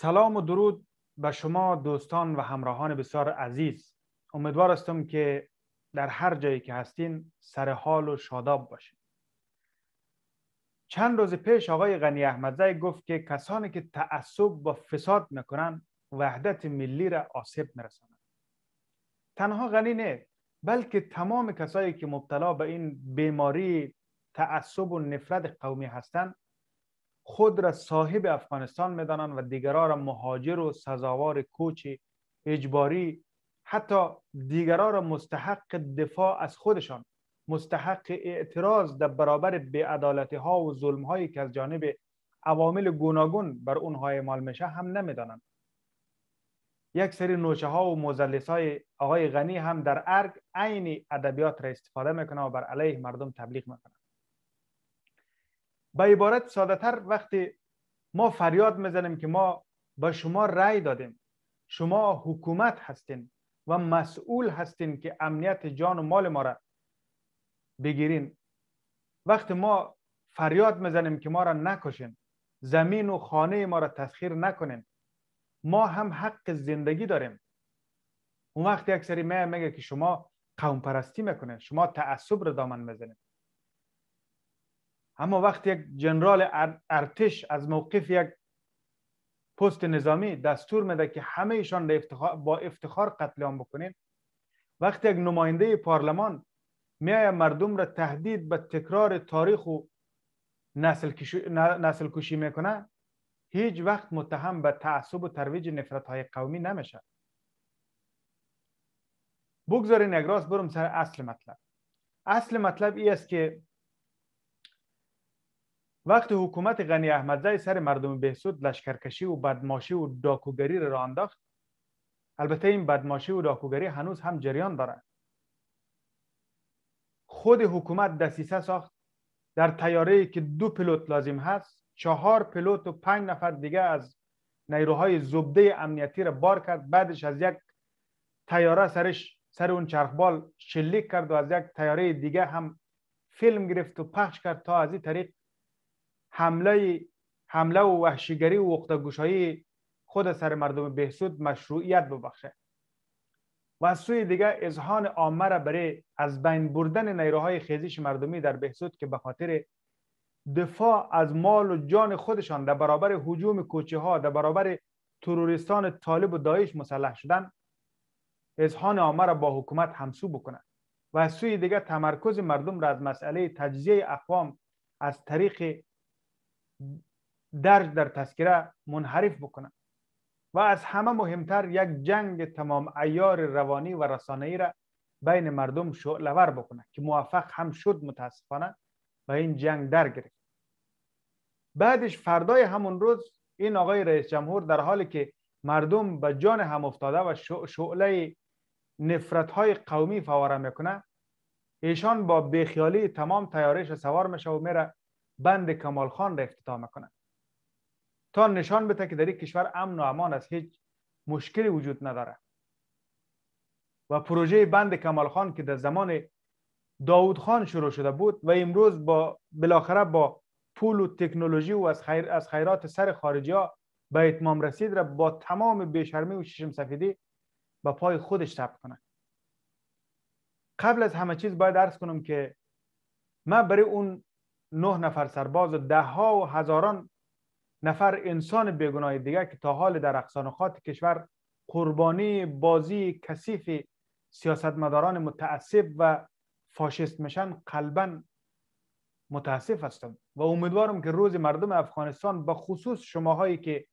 سلام و درود به شما دوستان و همراهان بسیار عزیز امیدوار هستم که در هر جایی که هستین سر حال و شاداب باشین چند روز پیش آقای غنی احمدزی گفت که کسانی که تعصب و فساد میکنن وحدت ملی را آسیب میرسانند تنها غنی نه بلکه تمام کسایی که مبتلا به این بیماری تعصب و نفرت قومی هستند خود را صاحب افغانستان میدانند و دیگران را مهاجر و سزاوار کوچ اجباری حتی دیگران را مستحق دفاع از خودشان مستحق اعتراض در برابر بیعدالتی ها و ظلم هایی که از جانب عوامل گوناگون بر اونها اعمال میشه هم نمیدانند یک سری نوچه ها و مزلس های آقای غنی هم در ارگ عین ادبیات را استفاده میکنه و بر علیه مردم تبلیغ میکنه به عبارت تر وقتی ما فریاد میزنیم که ما به شما رأی دادیم شما حکومت هستین و مسئول هستین که امنیت جان و مال ما را بگیرین وقتی ما فریاد میزنیم که ما را نکشین زمین و خانه ما را تسخیر نکنین ما هم حق زندگی داریم اون وقتی اکثری میگه که شما قوم پرستی میکنه شما تعصب را دامن میزنید اما وقتی یک جنرال ارتش از موقف یک پست نظامی دستور میده که همه ایشان با افتخار قتل عام بکنین وقتی یک نماینده پارلمان میای مردم را تهدید به تکرار تاریخ و نسل, نسل کشی میکنه هیچ وقت متهم به تعصب و ترویج نفرت های قومی نمیشه بگذارین یک راست برم سر اصل مطلب اصل مطلب ای است که وقتی حکومت غنی احمدزی سر مردم بهسود لشکرکشی و بدماشی و داکوگری را انداخت البته این بدماشی و داکوگری هنوز هم جریان دارد خود حکومت دسیسه ساخت در تیاره ای که دو پلوت لازم هست چهار پلوت و پنج نفر دیگه از نیروهای زبده امنیتی را بار کرد بعدش از یک تیاره سرش سر اون چرخبال شلیک کرد و از یک تیاره دیگه هم فیلم گرفت و پخش کرد تا از این طریق حمله حمله و وحشیگری و وقتگوشایی خود سر مردم بهسود مشروعیت ببخشه و از سوی دیگه اذهان عامه را برای از بین بردن نیروهای خیزش مردمی در بهسود که به خاطر دفاع از مال و جان خودشان در برابر حجوم کوچه ها در برابر تروریستان طالب و دایش مسلح شدن اذهان عامه را با حکومت همسو بکنند و از سوی دیگه تمرکز مردم را از مسئله تجزیه اقوام از طریق درج در تذکره منحرف بکنه و از همه مهمتر یک جنگ تمام ایار روانی و رسانه‌ای را بین مردم شعلور بکنه که موفق هم شد متاسفانه و این جنگ در گرفت بعدش فردای همون روز این آقای رئیس جمهور در حالی که مردم به جان هم افتاده و شعله نفرت های قومی فواره میکنه ایشان با بیخیالی تمام تیارش سوار میشه و میره بند کمال خان را افتتاح میکنند تا نشان بده که در این کشور امن و امان از هیچ مشکلی وجود نداره و پروژه بند کمال خان که در زمان داود خان شروع شده بود و امروز با بالاخره با پول و تکنولوژی و از, خیر، از خیرات سر خارجی ها به اتمام رسید را با تمام بشرمی و ششم سفیدی به پای خودش تپ کنند قبل از همه چیز باید درس کنم که من برای اون نه نفر سرباز و ده ها و هزاران نفر انسان بیگناه دیگر که تا حال در اقصانخات کشور قربانی بازی کثیف سیاستمداران متعصب و فاشیست میشن قلبا متاسف هستم و امیدوارم که روز مردم افغانستان به خصوص شماهایی که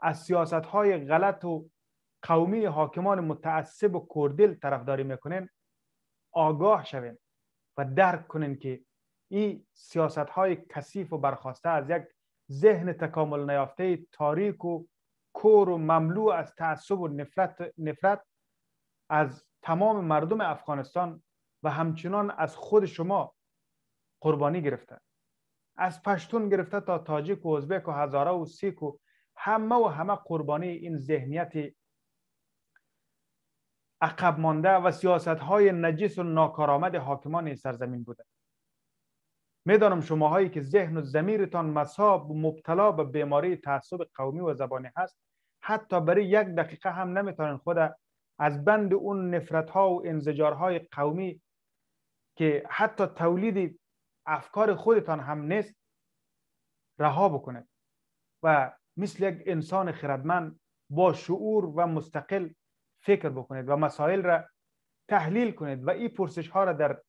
از سیاست های غلط و قومی حاکمان متعصب و کردل طرفداری میکنین آگاه شوین و درک کنین که این سیاست های کثیف و برخواسته از یک ذهن تکامل نیافته تاریک و کور و مملو از تعصب و نفرت, نفرت از تمام مردم افغانستان و همچنان از خود شما قربانی گرفته از پشتون گرفته تا تاجیک و ازبک و هزاره و سیک و همه و همه قربانی این ذهنیت عقب مانده و سیاست های نجیس و ناکارآمد حاکمان سرزمین بوده میدانم شماهایی که ذهن و زمیرتان مصاب و مبتلا به بیماری تعصب قومی و زبانی هست حتی برای یک دقیقه هم نمیتونین خود از بند اون نفرت ها و انزجارهای قومی که حتی تولید افکار خودتان هم نیست رها بکنید و مثل یک انسان خردمند با شعور و مستقل فکر بکنید و مسائل را تحلیل کنید و این پرسش ها را در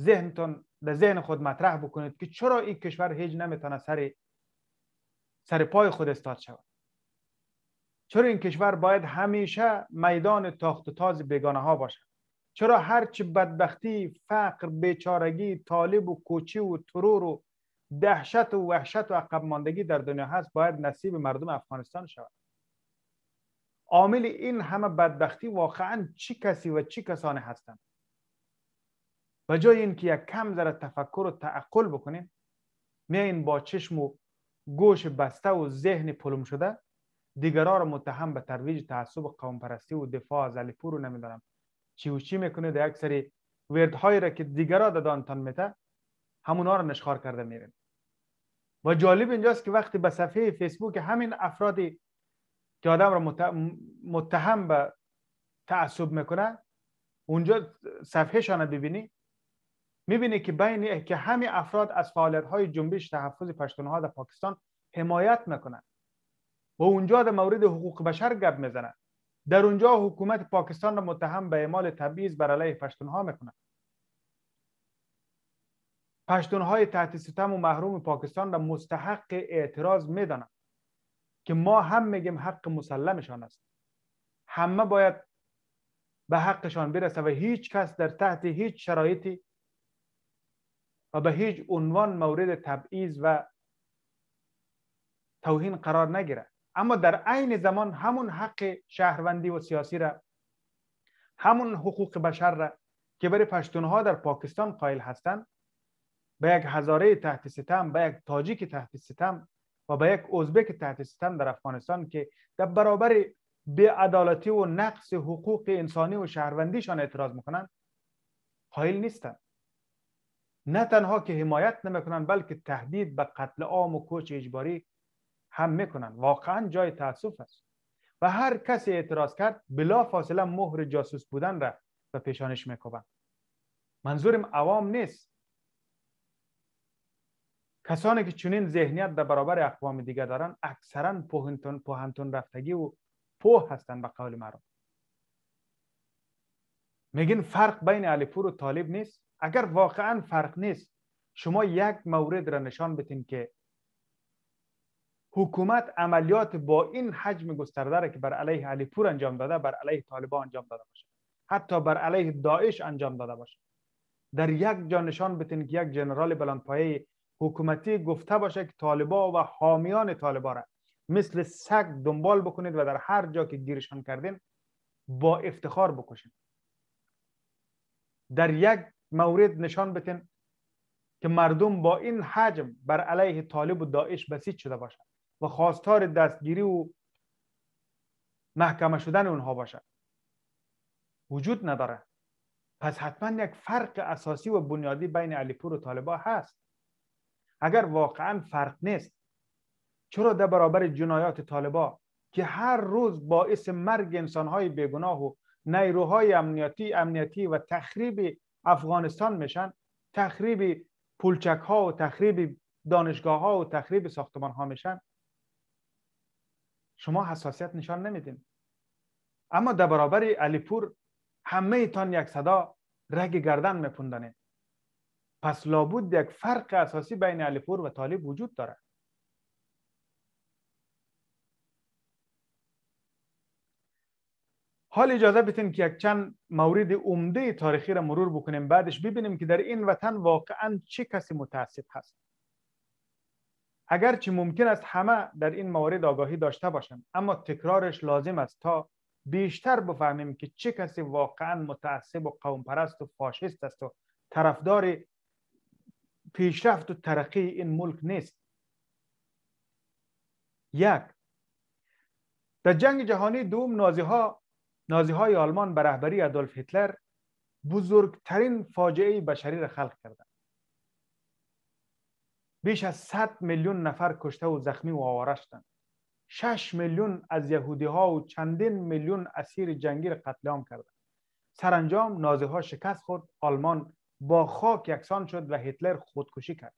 ذهنتان در ذهن خود مطرح بکنید که چرا این کشور هیچ نمیتونه سر سر پای خود استاد شود چرا این کشور باید همیشه میدان تاخت و تاز بیگانه ها باشد. چرا هرچی بدبختی فقر بیچارگی طالب و کوچی و ترور و دهشت و وحشت و عقب ماندگی در دنیا هست باید نصیب مردم افغانستان شود عامل این همه بدبختی واقعا چی کسی و چی کسانی هستند و جای اینکه یک کم ذره تفکر و تعقل بکنیم این با چشم و گوش بسته و ذهن پلم شده دیگران را متهم به ترویج تعصب قوم پرستی و دفاع از پور رو نمیدانم چی و میکنه در یک سری وردهایی را که دیگران دادانتان میته همونها را نشخار کرده میرین و جالب اینجاست که وقتی به صفحه فیسبوک همین افرادی که آدم را متهم به تعصب میکنه اونجا صفحه شانه ببینی میبینه که بین که همه افراد از فعالیت های جنبش تحفظ پشتونها در پاکستان حمایت میکنن و اونجا در مورد حقوق بشر گپ میزنن در اونجا حکومت پاکستان را متهم به اعمال تبعیض بر علیه پشتونها میکنن پشتونهای تحت ستم و محروم پاکستان را مستحق اعتراض میدانند که ما هم میگیم حق مسلمشان است همه باید به حقشان برسه و هیچ کس در تحت هیچ شرایطی و به هیچ عنوان مورد تبعیض و توهین قرار نگیره اما در عین زمان همون حق شهروندی و سیاسی را همون حقوق بشر را که برای پشتونها در پاکستان قائل هستند به یک هزاره تحت ستم به یک تاجیک تحت ستم و به یک ازبک تحت ستم در افغانستان که در برابر بیعدالتی و نقص حقوق انسانی و شهروندیشان اعتراض میکنند قائل نیستند نه تنها که حمایت نمیکنن بلکه تهدید به قتل عام و کوچ اجباری هم میکنن واقعا جای تاسف است و هر کسی اعتراض کرد بلا فاصله مهر جاسوس بودن را به پیشانش میکوبند منظورم عوام نیست کسانی که چنین ذهنیت در برابر اقوام دیگه دارن اکثرا پوهنتون پوهنتون رفتگی و پوه هستن به قول مرا میگن فرق بین علیپور و طالب نیست اگر واقعا فرق نیست شما یک مورد را نشان بتین که حکومت عملیات با این حجم گسترده را که بر علیه علی پور انجام داده بر علیه طالبان انجام داده باشه حتی بر علیه داعش انجام داده باشه در یک جا نشان بتین که یک جنرال بلندپایه حکومتی گفته باشه که طالبا و حامیان طالبا را مثل سگ دنبال بکنید و در هر جا که گیرشان کردین با افتخار بکشید در یک مورد نشان بتین که مردم با این حجم بر علیه طالب و داعش بسیج شده باشد و خواستار دستگیری و محکمه شدن اونها باشد وجود نداره پس حتما یک فرق اساسی و بنیادی بین علیپور و طالبا هست اگر واقعا فرق نیست چرا در برابر جنایات طالبا که هر روز باعث مرگ انسانهای بیگناه و نیروهای امنیتی امنیتی و تخریب افغانستان میشن تخریب پولچک ها و تخریب دانشگاه ها و تخریب ساختمان ها میشن شما حساسیت نشان نمیدین اما در برابر علیپور همه تان یک صدا رگ گردن میپوندنید پس لابود یک فرق اساسی بین علیپور و طالب وجود دارد حال اجازه بتین که یک چند مورد عمده تاریخی را مرور بکنیم بعدش ببینیم که در این وطن واقعا چه کسی متاسب هست اگرچه ممکن است همه در این موارد آگاهی داشته باشند اما تکرارش لازم است تا بیشتر بفهمیم که چه کسی واقعا متعصب و قوم پرست و فاشیست است و طرفدار پیشرفت و ترقی این ملک نیست یک در جنگ جهانی دوم نازی ها نازی های آلمان به رهبری ادولف هیتلر بزرگترین فاجعه بشری را خلق کردند بیش از 100 میلیون نفر کشته و زخمی و آواره شدند 6 میلیون از یهودی ها و چندین میلیون اسیر جنگی را قتل عام کردند سرانجام نازی ها شکست خورد آلمان با خاک یکسان شد و هیتلر خودکشی کرد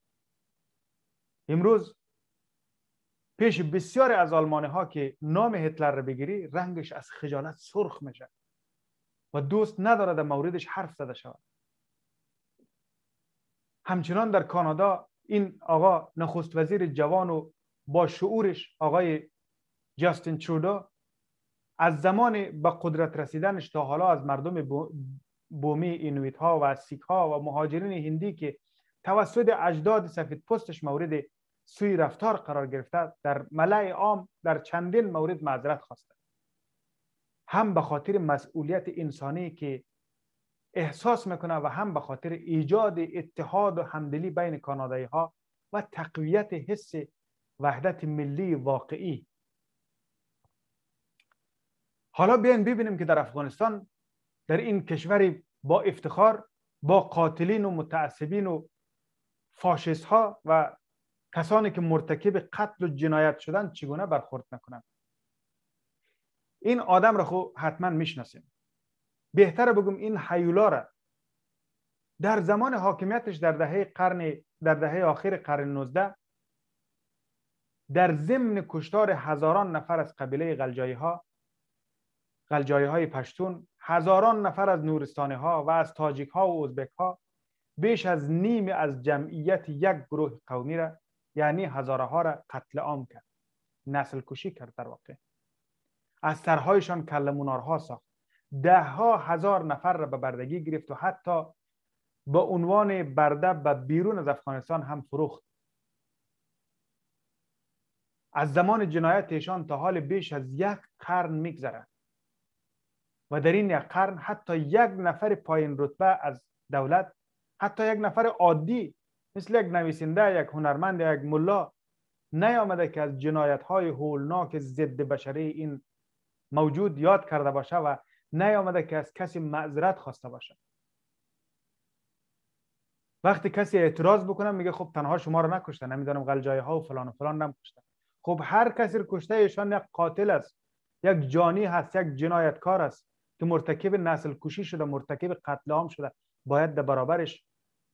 امروز پیش بسیاری از آلمانه ها که نام هتلر رو بگیری رنگش از خجالت سرخ میشه و دوست نداره در موردش حرف زده شود همچنان در کانادا این آقا نخست وزیر جوان و با شعورش آقای جاستین ترودو از زمان به قدرت رسیدنش تا حالا از مردم بومی اینویت ها و سیک ها و مهاجرین هندی که توسط اجداد سفید پستش مورد سوی رفتار قرار گرفته در ملای عام در چندین مورد معذرت خواسته هم به خاطر مسئولیت انسانی که احساس میکنه و هم به خاطر ایجاد اتحاد و همدلی بین کانادایی ها و تقویت حس وحدت ملی واقعی حالا بیاین ببینیم که در افغانستان در این کشوری با افتخار با قاتلین و متعصبین و فاشست ها و کسانی که مرتکب قتل و جنایت شدن چگونه برخورد نکنند این آدم را خو حتما میشناسیم بهتر بگم این حیولا را در زمان حاکمیتش در دهه قرن در دهه آخر قرن 19 در ضمن کشتار هزاران نفر از قبیله غلجایی ها غلجایی های پشتون هزاران نفر از نورستانی ها و از تاجیک ها و ازبک ها بیش از نیم از جمعیت یک گروه قومی را یعنی هزاره ها را قتل عام کرد نسل کشی کرد در واقع از سرهایشان کلمونارها ساخت ده ها هزار نفر را به بردگی گرفت و حتی با عنوان برده به بیرون از افغانستان هم فروخت از زمان جنایتشان تا حال بیش از یک قرن میگذرد و در این یک قرن حتی یک نفر پایین رتبه از دولت حتی یک نفر عادی مثل یک نویسنده یک هنرمند یک ملا نیامده که از جنایت های هولناک ضد بشری این موجود یاد کرده باشه و نیامده که از کسی معذرت خواسته باشه وقتی کسی اعتراض بکنه میگه خب تنها شما رو نکشته نمیدونم غلجایه ها و فلان و فلان نکشته خب هر کسی رو کشته ایشان یک قاتل است یک جانی هست یک جنایتکار است که مرتکب نسل کشی شده مرتکب قتل عام شده باید در برابرش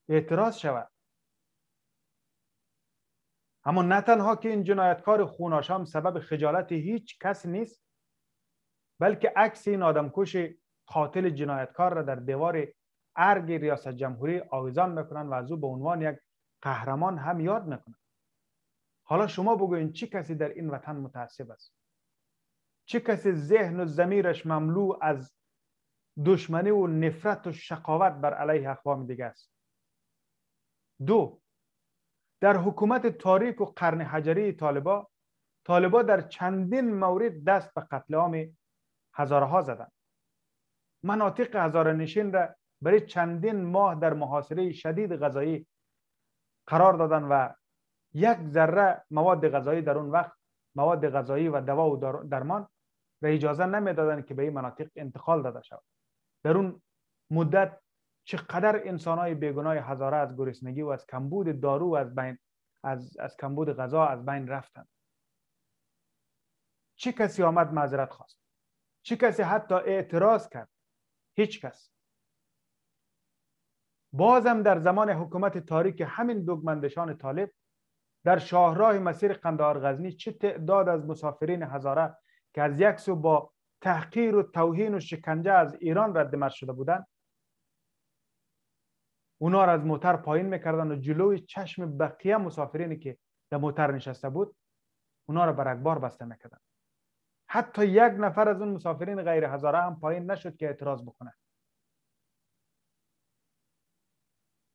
اعتراض شود اما نه تنها که این جنایتکار خوناش سبب خجالت هیچ کس نیست بلکه عکس این آدمکش قاتل جنایتکار را در دیوار ارگ ریاست جمهوری آویزان میکنن و از او به عنوان یک قهرمان هم یاد میکنن حالا شما بگوین چه کسی در این وطن متعصب است چه کسی ذهن و زمیرش مملو از دشمنی و نفرت و شقاوت بر علیه اقوام دیگه است دو در حکومت تاریک و قرن حجری طالبا طالبا در چندین مورد دست به قتل عام هزارها زدند مناطق هزار نشین را برای چندین ماه در محاصره شدید غذایی قرار دادن و یک ذره مواد غذایی در اون وقت مواد غذایی و دوا و درمان را اجازه نمیدادند که به این مناطق انتقال داده شود در اون مدت چقدر های بیگناه هزاره از گرسنگی و از کمبود دارو از بین از, از کمبود غذا از بین رفتند چه کسی آمد معذرت خواست چه کسی حتی اعتراض کرد هیچ کس بازم در زمان حکومت تاریک همین دوگمندشان طالب در شاهراه مسیر قندار غزنی چه تعداد از مسافرین هزاره که از یک سو با تحقیر و توهین و شکنجه از ایران رد شده بودند اونا را از موتر پایین میکردن و جلوی چشم بقیه مسافرینی که در موتر نشسته بود اونا را بر اکبار بسته میکردن حتی یک نفر از اون مسافرین غیر هزاره هم پایین نشد که اعتراض بکنه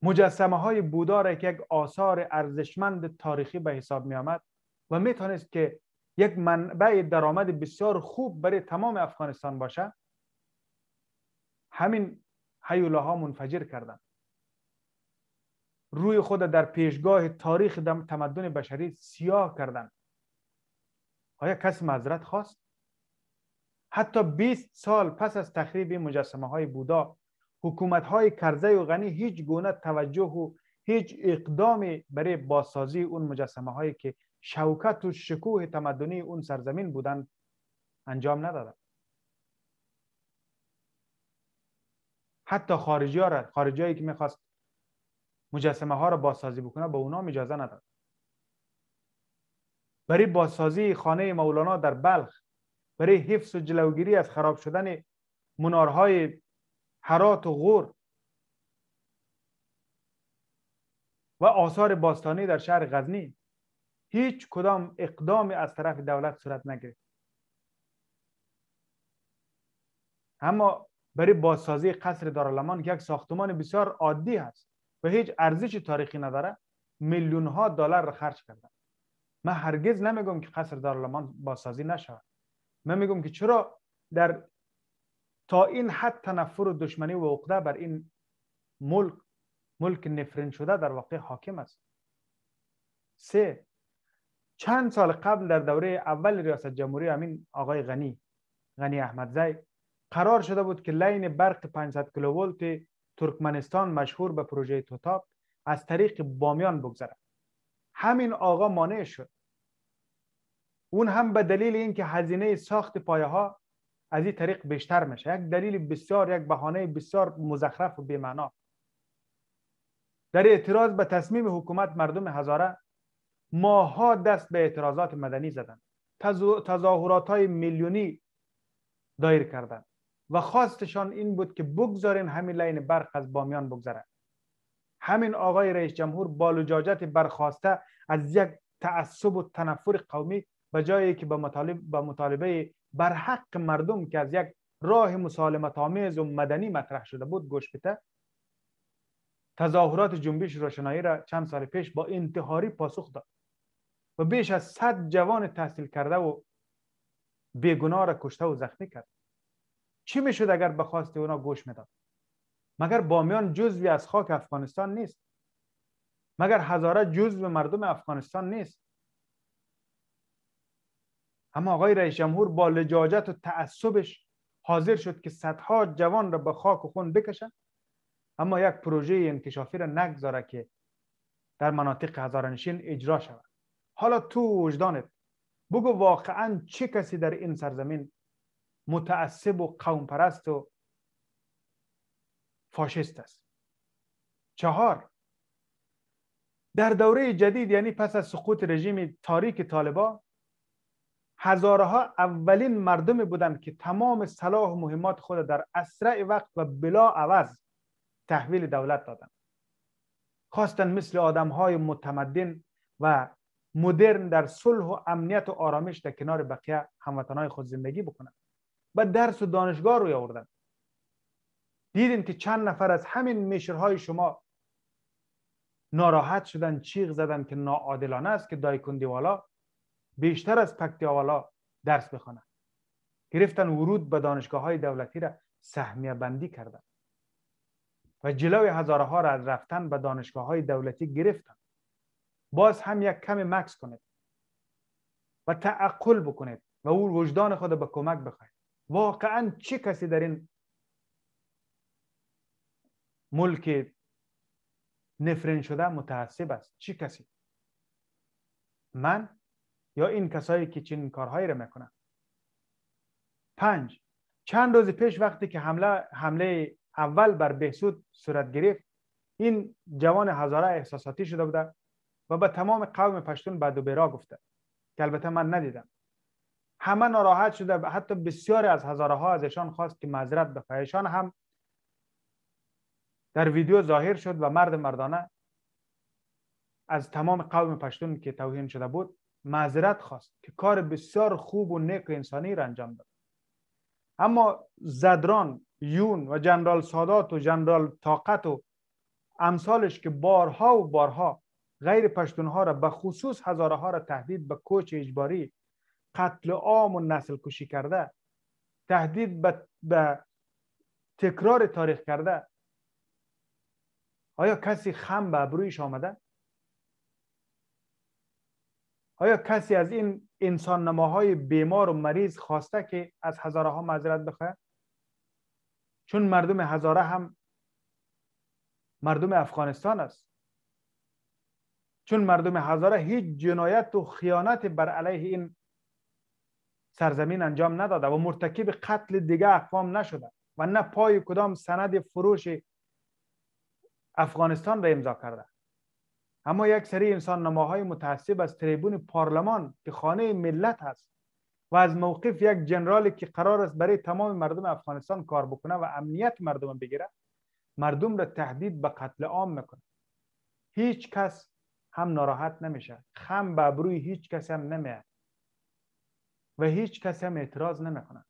مجسمه های بودا که یک آثار ارزشمند تاریخی به حساب می آمد و می که یک منبع درآمد بسیار خوب برای تمام افغانستان باشه همین حیوله ها منفجر کردند روی خود در پیشگاه تاریخ تمدن بشری سیاه کردن آیا کسی مذرت خواست حتی 20 سال پس از تخریب مجسمه های بودا حکومت های کرزه و غنی هیچ گونه توجه و هیچ اقدامی برای بازسازی اون مجسمه هایی که شوکت و شکوه تمدنی اون سرزمین بودند انجام ندادند حتی خارجی ها خارجی هایی که میخواست مجسمه ها را بازسازی بکنه به با اونا اجازه نداد برای بازسازی خانه مولانا در بلخ برای حفظ و جلوگیری از خراب شدن منارهای حرات و غور و آثار باستانی در شهر غزنی هیچ کدام اقدام از طرف دولت صورت نگرفت اما برای بازسازی قصر دارالمان که یک ساختمان بسیار عادی هست و هیچ ارزش تاریخی نداره میلیون ها دلار را خرج کردن من هرگز نمیگم که قصر دارالامان بازسازی نشود من میگم که چرا در تا این حد تنفر و دشمنی و عقده بر این ملک ملک نفرین شده در واقع حاکم است سه چند سال قبل در دوره اول ریاست جمهوری همین آقای غنی غنی احمدزی قرار شده بود که لین برق 500 کیلوولت ترکمنستان مشهور به پروژه توتاب از طریق بامیان بگذرد همین آقا مانع شد اون هم به دلیل اینکه هزینه ساخت پایه ها از این طریق بیشتر میشه یک دلیل بسیار یک بهانه بسیار مزخرف و بیمعنا در اعتراض به تصمیم حکومت مردم هزاره ماها دست به اعتراضات مدنی زدند تظاهرات های میلیونی دایر کردند و خواستشان این بود که بگذارین همین لین برق از بامیان بگذره همین آقای رئیس جمهور بالوجاجت برخواسته از یک تعصب و تنفر قومی به جایی که به مطالب به مطالبه بر حق مردم که از یک راه مسالمت آمیز و مدنی مطرح شده بود گوش بده تظاهرات جنبش روشنایی را چند سال پیش با انتحاری پاسخ داد و بیش از صد جوان تحصیل کرده و بیگناه را کشته و زخمی کرد چی میشد اگر به اونا گوش میداد مگر بامیان جزوی از خاک افغانستان نیست مگر هزاره جزو مردم افغانستان نیست اما آقای رئیس جمهور با لجاجت و تعصبش حاضر شد که صدها جوان را به خاک و خون بکشند اما یک پروژه انکشافی را نگذاره که در مناطق هزارنشین اجرا شود حالا تو وجدانت بگو واقعا چه کسی در این سرزمین متعصب و قوم پرست و فاشست است چهار در دوره جدید یعنی پس از سقوط رژیم تاریک طالبا هزارها اولین مردمی بودند که تمام صلاح و مهمات خود در اسرع وقت و بلا عوض تحویل دولت دادند خواستن مثل آدم های متمدن و مدرن در صلح و امنیت و آرامش در کنار بقیه هموطنهای خود زندگی بکنند به درس و دانشگاه روی آوردن دیدین که چند نفر از همین میشرهای شما ناراحت شدن چیغ زدن که ناعادلانه است که والا بیشتر از والا درس بخوانند گرفتن ورود به دانشگاه های دولتی را سهمیه بندی کردن و جلوی هزاره ها را از رفتن به دانشگاه های دولتی گرفتن باز هم یک کم مکس کنید و تعقل بکنید و او وجدان خود به کمک بخواید واقعا چه کسی در این ملک نفرین شده متعصب است چه کسی من یا این کسایی که چنین کارهایی را میکنن پنج چند روز پیش وقتی که حمله حمله اول بر بهسود صورت گرفت این جوان هزاره احساساتی شده بوده و به تمام قوم پشتون بعد و برا گفته که البته من ندیدم همه ناراحت شده حتی بسیاری از هزاره ها ازشان خواست که معذرت بخواهشان هم در ویدیو ظاهر شد و مرد مردانه از تمام قوم پشتون که توهین شده بود معذرت خواست که کار بسیار خوب و نیک انسانی را انجام داد اما زدران یون و جنرال سادات و جنرال طاقت و امثالش که بارها و بارها غیر پشتونها را به خصوص هزاره ها را تهدید به کوچ اجباری قتل عام و نسل کشی کرده تهدید به, تکرار تاریخ کرده آیا کسی خم به ابرویش آمده؟ آیا کسی از این انسان نماهای بیمار و مریض خواسته که از هزاره ها معذرت بخواه؟ چون مردم هزاره هم مردم افغانستان است چون مردم هزاره هیچ جنایت و خیانت بر علیه این سرزمین انجام نداده و مرتکب قتل دیگه اقوام نشده و نه پای کدام سند فروش افغانستان را امضا کرده اما یک سری انسان نماهای متعصب از تریبون پارلمان که خانه ملت هست و از موقف یک جنرالی که قرار است برای تمام مردم افغانستان کار بکنه و امنیت مردم بگیره مردم را تهدید به قتل عام میکنه هیچ کس هم ناراحت نمیشه خم به ابروی هیچ کس هم نمیاد و هیچ کسی هم اعتراض نمیکنن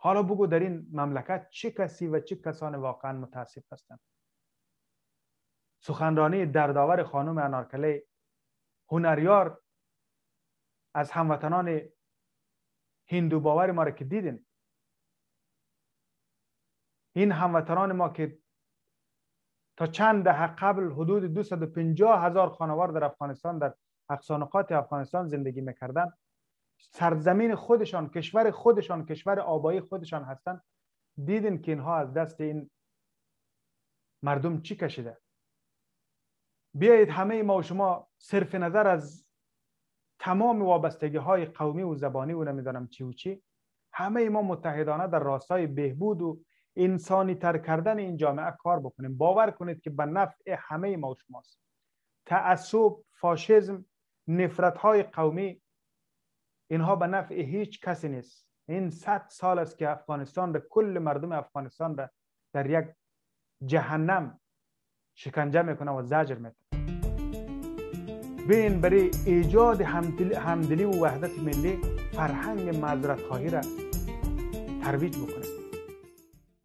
حالا بگو در این مملکت چه کسی و چه کسان واقعا متاسف هستند سخنرانی دردآور خانم انارکلی هنریار از هموطنان هندو باور ما را که دیدین این هموطنان ما که تا چند دهه قبل حدود 250 هزار خانوار در افغانستان در اقصانقات افغانستان زندگی میکردن سرزمین خودشان کشور خودشان کشور آبایی خودشان هستند دیدین که اینها از دست این مردم چی کشیده بیایید همه ما و شما صرف نظر از تمام وابستگی های قومی و زبانی و نمیدانم چی و چی همه ما متحدانه در راستای بهبود و انسانی تر کردن این جامعه کار بکنیم باور کنید که به نفع همه ما و شماست تعصب فاشیزم نفرت های قومی اینها به نفع هیچ کسی نیست این صد سال است که افغانستان به کل مردم افغانستان در یک جهنم شکنجه میکنه و زجر میکنه بین برای ایجاد همدلی و وحدت ملی فرهنگ معذرت خواهی را ترویج میکنه